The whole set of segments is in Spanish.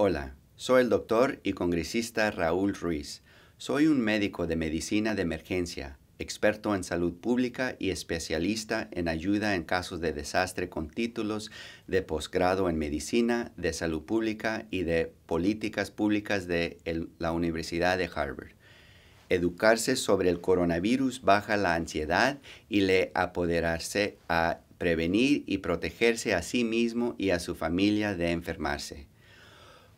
Hola, soy el doctor y congresista Raúl Ruiz. Soy un médico de medicina de emergencia, experto en salud pública y especialista en ayuda en casos de desastre con títulos de posgrado en medicina, de salud pública y de políticas públicas de la Universidad de Harvard. Educarse sobre el coronavirus baja la ansiedad y le apoderarse a prevenir y protegerse a sí mismo y a su familia de enfermarse.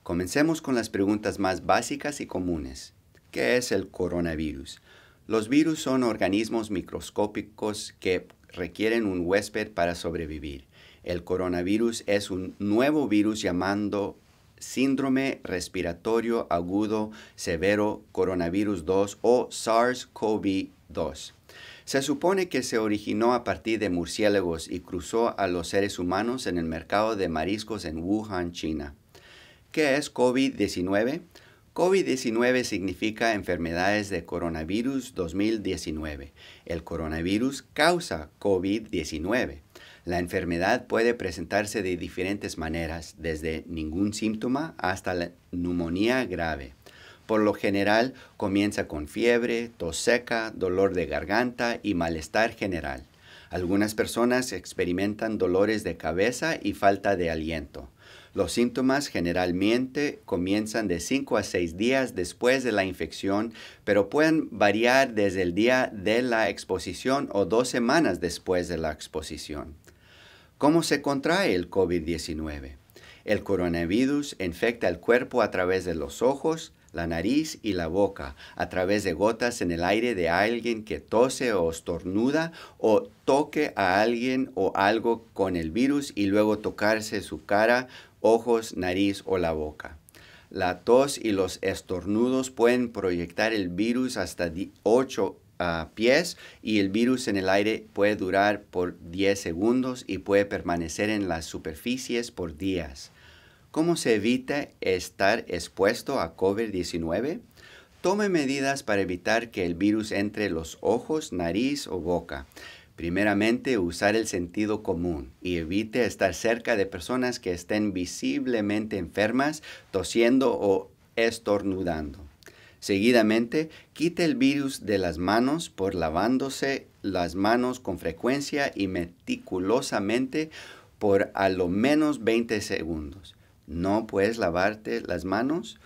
Comencemos con las preguntas más básicas y comunes. ¿Qué es el coronavirus? Los virus son organismos microscópicos que requieren un huésped para sobrevivir. El coronavirus es un nuevo virus llamado síndrome respiratorio agudo severo coronavirus 2 o SARS-CoV-2. Se supone que se originó a partir de murciélagos y cruzó a los seres humanos en el mercado de mariscos en Wuhan, China. ¿Qué es COVID-19? COVID-19 significa enfermedades de coronavirus 2019. El coronavirus causa COVID-19. La enfermedad puede presentarse de diferentes maneras, desde ningún síntoma hasta la neumonía grave. Por lo general, comienza con fiebre, tos seca, dolor de garganta y malestar general. Algunas personas experimentan dolores de cabeza y falta de aliento. Los síntomas generalmente comienzan de 5 a 6 días después de la infección, pero pueden variar desde el día de la exposición o dos semanas después de la exposición. ¿Cómo se contrae el COVID-19? El coronavirus infecta el cuerpo a través de los ojos, la nariz y la boca, a través de gotas en el aire de alguien que tose o estornuda o toque a alguien o algo con el virus y luego tocarse su cara, ojos, nariz o la boca. La tos y los estornudos pueden proyectar el virus hasta 8 ah, pies y el virus en el aire puede durar por 10 segundos y puede permanecer en las superficies por días. ¿Cómo se evita estar expuesto a COVID-19? Tome medidas para evitar que el virus entre los ojos, nariz o boca. Primeramente, usar el sentido común y evite estar cerca de personas que estén visiblemente enfermas, tosiendo o estornudando. Seguidamente, quite el virus de las manos por lavándose las manos con frecuencia y meticulosamente por a lo menos 20 segundos no puedes lavarte las manos,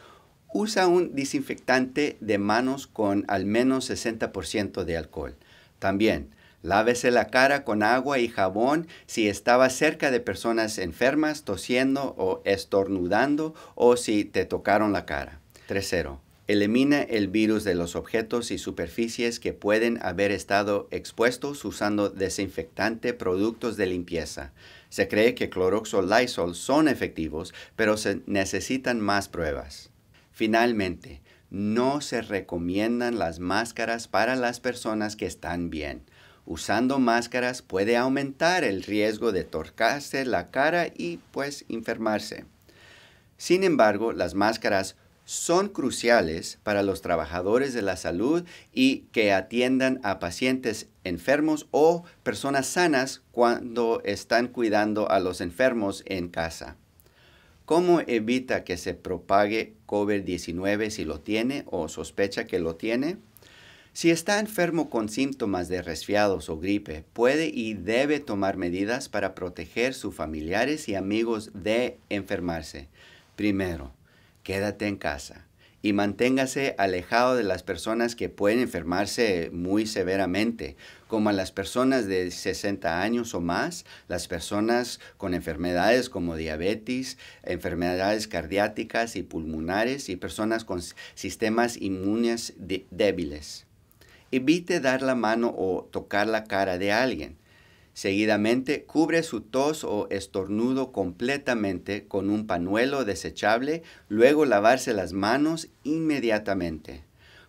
usa un desinfectante de manos con al menos 60% de alcohol. También, lávese la cara con agua y jabón si estaba cerca de personas enfermas, tosiendo o estornudando o si te tocaron la cara. 30. Elimina el virus de los objetos y superficies que pueden haber estado expuestos usando desinfectante productos de limpieza. Se cree que Clorox o Lysol son efectivos, pero se necesitan más pruebas. Finalmente, no se recomiendan las máscaras para las personas que están bien. Usando máscaras puede aumentar el riesgo de torcarse la cara y pues enfermarse. Sin embargo, las máscaras son cruciales para los trabajadores de la salud y que atiendan a pacientes enfermos o personas sanas cuando están cuidando a los enfermos en casa. ¿Cómo evita que se propague COVID-19 si lo tiene o sospecha que lo tiene? Si está enfermo con síntomas de resfriados o gripe, puede y debe tomar medidas para proteger sus familiares y amigos de enfermarse. Primero, quédate en casa y manténgase alejado de las personas que pueden enfermarse muy severamente, como las personas de 60 años o más, las personas con enfermedades como diabetes, enfermedades cardiáticas y pulmonares y personas con sistemas inmunes débiles. Evite dar la mano o tocar la cara de alguien Seguidamente, cubre su tos o estornudo completamente con un pañuelo desechable, luego lavarse las manos inmediatamente.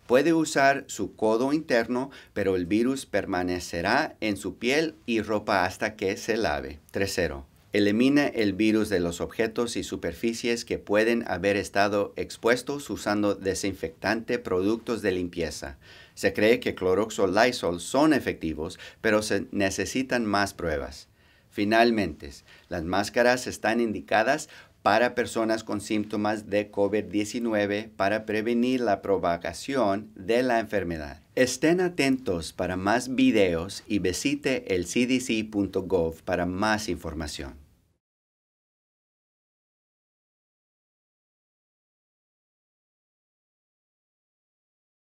Puede usar su codo interno, pero el virus permanecerá en su piel y ropa hasta que se lave. 3.0. Elimina el virus de los objetos y superficies que pueden haber estado expuestos usando desinfectante, productos de limpieza. Se cree que Clorox o Lysol son efectivos, pero se necesitan más pruebas. Finalmente, las máscaras están indicadas para personas con síntomas de COVID-19 para prevenir la propagación de la enfermedad. Estén atentos para más videos y visite el cdc.gov para más información.